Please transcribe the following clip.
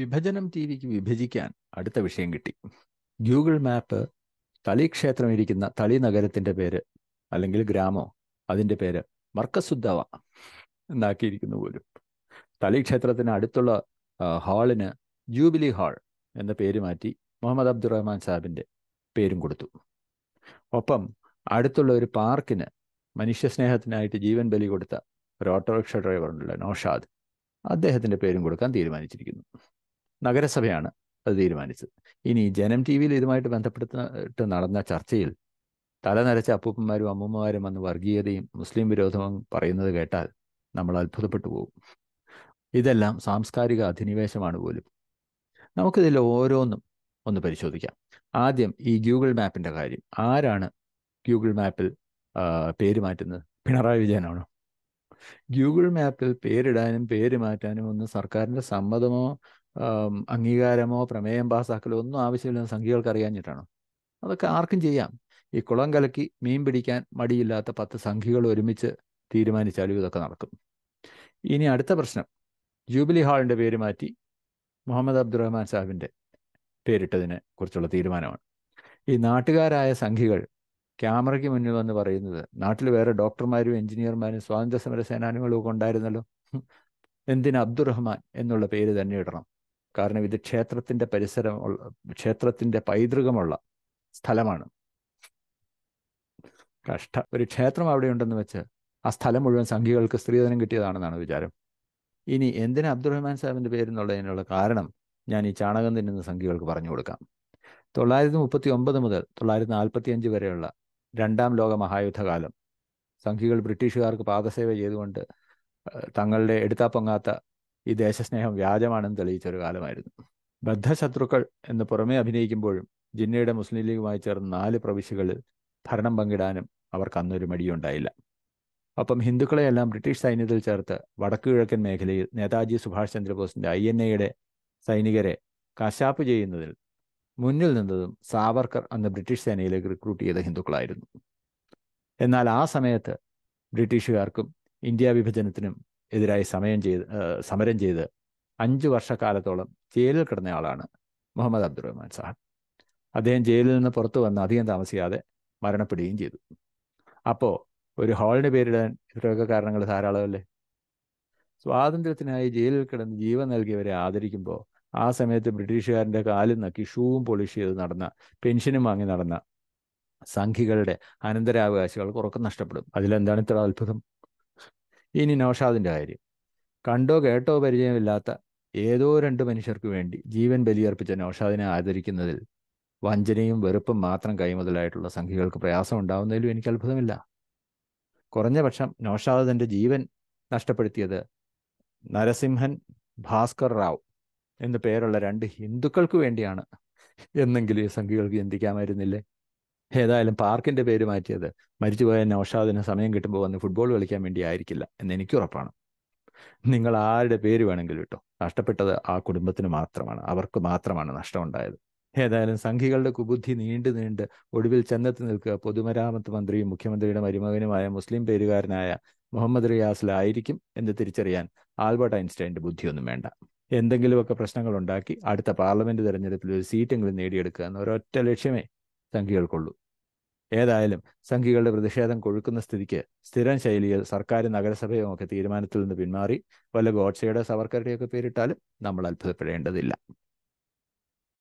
വിഭജനം ടി വിക്ക് വിഭജിക്കാൻ അടുത്ത വിഷയം കിട്ടി ഗൂഗിൾ മാപ്പ് തളി ക്ഷേത്രം ഇരിക്കുന്ന തളി നഗരത്തിന്റെ പേര് അല്ലെങ്കിൽ ഗ്രാമോ അതിന്റെ പേര് മർക്കസുദ്ധവ എന്നാക്കിയിരിക്കുന്നു പോലും തളി ക്ഷേത്രത്തിന് അടുത്തുള്ള ഹാളിന് ജൂബിലി ഹാൾ എന്ന പേര് മാറ്റി മുഹമ്മദ് അബ്ദുറഹ്മാൻ സാഹിബിന്റെ പേരും കൊടുത്തു ഒപ്പം അടുത്തുള്ള ഒരു പാർക്കിന് മനുഷ്യസ്നേഹത്തിനായിട്ട് ജീവൻ ബലി കൊടുത്ത ഒരു ഓട്ടോറിക്ഷ ഡ്രൈവർ ഉണ്ടല്ലോ അദ്ദേഹത്തിന്റെ പേരും കൊടുക്കാൻ തീരുമാനിച്ചിരിക്കുന്നു നഗരസഭയാണ് അത് തീരുമാനിച്ചത് ഇനി ജനം ടി വിയിൽ ഇതുമായിട്ട് ബന്ധപ്പെടുത്തിട്ട് നടന്ന ചർച്ചയിൽ തലനരച്ച അപ്പൂപ്പന്മാരും അമ്മൂമ്മമാരും വന്ന് വർഗീയതയും മുസ്ലിം വിരോധവും പറയുന്നത് കേട്ടാൽ നമ്മൾ അത്ഭുതപ്പെട്ടു പോകും ഇതെല്ലാം സാംസ്കാരിക അധിനിവേശമാണ് പോലും നമുക്കിതിൽ ഓരോന്നും ഒന്ന് പരിശോധിക്കാം ആദ്യം ഈ ഗൂഗിൾ മാപ്പിൻ്റെ കാര്യം ആരാണ് ഗൂഗിൾ മാപ്പിൽ പേര് മാറ്റുന്നത് പിണറായി വിജയനാണോ ഗൂഗിൾ മാപ്പിൽ പേരിടാനും പേര് മാറ്റാനും ഒന്ന് സർക്കാരിൻ്റെ സമ്മതമോ അംഗീകാരമോ പ്രമേയം പാസ്സാക്കലോ ഒന്നും ആവശ്യമില്ലെന്ന് സംഘികൾക്ക് അറിയാഞ്ഞിട്ടാണോ അതൊക്കെ ആർക്കും ചെയ്യാം ഈ കുളം കലക്കി മീൻ പിടിക്കാൻ മടിയില്ലാത്ത പത്ത് സംഘികൾ ഒരുമിച്ച് തീരുമാനിച്ചാലും ഇതൊക്കെ നടക്കും ഇനി അടുത്ത പ്രശ്നം ജൂബിലി ഹാളിൻ്റെ പേര് മാറ്റി മുഹമ്മദ് അബ്ദുറഹ്മാൻ സാഹിബിൻ്റെ പേരിട്ടതിനെ കുറിച്ചുള്ള തീരുമാനമാണ് ഈ നാട്ടുകാരായ സംഘികൾ ക്യാമറയ്ക്ക് മുന്നിൽ വന്ന് പറയുന്നത് നാട്ടിൽ വേറെ ഡോക്ടർമാരും എഞ്ചിനീയർമാരും സ്വാതന്ത്ര്യ സമര സേനാനികളും ഒക്കെ ഉണ്ടായിരുന്നല്ലോ എന്തിന് അബ്ദുറഹ്മാൻ എന്നുള്ള പേര് തന്നെ ഇടണം കാരണം ഇത് ക്ഷേത്രത്തിന്റെ പരിസരം ക്ഷേത്രത്തിന്റെ പൈതൃകമുള്ള സ്ഥലമാണ് കഷ്ട ഒരു ക്ഷേത്രം അവിടെ ഉണ്ടെന്ന് വെച്ച് ആ സ്ഥലം മുഴുവൻ സംഘികൾക്ക് സ്ത്രീധനം കിട്ടിയതാണെന്നാണ് വിചാരം ഇനി എന്തിനാ അബ്ദുറഹ്മാൻ സാഹിബിന്റെ പേരെന്നുള്ളതിനുള്ള കാരണം ഞാൻ ഈ ചാണകം തിന്നുന്ന സംഘികൾക്ക് പറഞ്ഞു കൊടുക്കാം തൊള്ളായിരത്തി മുപ്പത്തി ഒമ്പത് മുതൽ തൊള്ളായിരത്തി നാൽപ്പത്തി അഞ്ച് വരെയുള്ള രണ്ടാം ലോക മഹായുദ്ധകാലം സംഘികൾ ബ്രിട്ടീഷുകാർക്ക് പാദസേവ ചെയ്തുകൊണ്ട് തങ്ങളുടെ എടുത്താ പൊങ്ങാത്ത ഈ ദേശസ്നേഹം വ്യാജമാണെന്ന് തെളിയിച്ച ഒരു കാലമായിരുന്നു ബദ്ധശത്രുക്കൾ എന്ന് പുറമേ അഭിനയിക്കുമ്പോഴും ജിന്നയുടെ മുസ്ലിം ലീഗുമായി ചേർന്ന നാല് പ്രവിശ്യകളിൽ ഭരണം പങ്കിടാനും അവർക്ക് അന്നൊരു മടിയുണ്ടായില്ല ഒപ്പം ഹിന്ദുക്കളെയെല്ലാം ബ്രിട്ടീഷ് സൈന്യത്തിൽ ചേർത്ത് വടക്കു കിഴക്കൻ മേഖലയിൽ നേതാജി സുഭാഷ് ചന്ദ്രബോസിന്റെ ഐ എൻ എയുടെ സൈനികരെ കശാപ്പ് ചെയ്യുന്നതിൽ മുന്നിൽ നിന്നതും സാവർക്കർ അന്ന് ബ്രിട്ടീഷ് സേനയിലേക്ക് റിക്രൂട്ട് ചെയ്ത ഹിന്ദുക്കളായിരുന്നു എന്നാൽ ആ സമയത്ത് ബ്രിട്ടീഷുകാർക്കും ഇന്ത്യ വിഭജനത്തിനും എതിരായി സമയം ചെയ്ത് സമരം ചെയ്ത് അഞ്ചു വർഷക്കാലത്തോളം ജയിലിൽ കിടന്ന ആളാണ് മുഹമ്മദ് അബ്ദുറഹ്മാൻ സാഹബ് അദ്ദേഹം ജയിലിൽ നിന്ന് പുറത്തു വന്ന് അധികം താമസിയാതെ മരണപ്പെടുകയും ചെയ്തു അപ്പോൾ ഒരു ഹാളിന് പേരിടാൻ ഇത്രയൊക്കെ കാരണങ്ങൾ ധാരാളമല്ലേ സ്വാതന്ത്ര്യത്തിനായി ജയിലിൽ കിടന്ന് ജീവൻ നൽകിയവരെ ആദരിക്കുമ്പോൾ ആ സമയത്ത് ബ്രിട്ടീഷുകാരൻ്റെ കാലിൽ നക്കി ഷൂവും പോളിഷ് ചെയ്ത് നടന്ന പെൻഷനും വാങ്ങി നടന്ന സംഘികളുടെ അനന്തരാവകാശികൾക്ക് ഉറക്കം നഷ്ടപ്പെടും അതിലെന്താണ് ഇത്ര അത്ഭുതം ഇനി നൗഷാദിൻ്റെ കാര്യം കണ്ടോ കേട്ടോ പരിചയമില്ലാത്ത ഏതോ രണ്ട് മനുഷ്യർക്ക് വേണ്ടി ജീവൻ ബലിയർപ്പിച്ച നൗഷാദിനെ ആദരിക്കുന്നതിൽ വഞ്ചനയും വെറുപ്പും മാത്രം കൈമുതലായിട്ടുള്ള സംഖ്യകൾക്ക് പ്രയാസം ഉണ്ടാവുന്നതിലും എനിക്ക് അത്ഭുതമില്ല കുറഞ്ഞ പക്ഷം നൌഷാദ് ജീവൻ നഷ്ടപ്പെടുത്തിയത് നരസിംഹൻ ഭാസ്കർ റാവ് എന്നു പേരുള്ള രണ്ട് ഹിന്ദുക്കൾക്ക് വേണ്ടിയാണ് എന്നെങ്കിലും ഈ സംഖ്യകൾക്ക് ചിന്തിക്കാമായിരുന്നില്ലേ ഏതായാലും പാർക്കിന്റെ പേര് മാറ്റിയത് മരിച്ചുപോയ നൗഷാദിന് സമയം കിട്ടുമ്പോൾ വന്ന് ഫുട്ബോൾ കളിക്കാൻ വേണ്ടി ആയിരിക്കില്ല എന്ന് എനിക്ക് ഉറപ്പാണ് നിങ്ങൾ ആരുടെ പേര് വേണമെങ്കിലും ഇട്ടോ നഷ്ടപ്പെട്ടത് ആ കുടുംബത്തിന് മാത്രമാണ് അവർക്ക് മാത്രമാണ് നഷ്ടമുണ്ടായത് ഏതായാലും സംഘികളുടെ കുബുദ്ധി നീണ്ടു നീണ്ട് ഒടുവിൽ ചെന്നെത്ത് നിൽക്കുക പൊതുമരാമത്ത് മന്ത്രിയും മുഖ്യമന്ത്രിയുടെ മരുമകനുമായ മുസ്ലിം പേരുകാരനായ മുഹമ്മദ് റിയാസിലായിരിക്കും എന്ന് തിരിച്ചറിയാൻ ആൽബർട്ട് ഐൻസ്റ്റൈൻ്റെ ബുദ്ധിയൊന്നും വേണ്ട എന്തെങ്കിലുമൊക്കെ പ്രശ്നങ്ങൾ ഉണ്ടാക്കി അടുത്ത പാർലമെന്റ് തെരഞ്ഞെടുപ്പിൽ ഒരു സീറ്റെങ്കിലും നേടിയെടുക്കുക എന്ന ഒരൊറ്റ ലക്ഷ്യമേ സംഘികൾക്കുള്ളൂ ഏതായാലും സംഘികളുടെ പ്രതിഷേധം കൊഴുക്കുന്ന സ്ഥിതിക്ക് സ്ഥിരം ശൈലിയിൽ സർക്കാർ നഗരസഭയും ഒക്കെ തീരുമാനത്തിൽ നിന്ന് പിന്മാറി വല്ല ഗോഡ്സയുടെ സവർക്കറുടെയൊക്കെ പേരിട്ടാലും നമ്മൾ അത്ഭുതപ്പെടേണ്ടതില്ല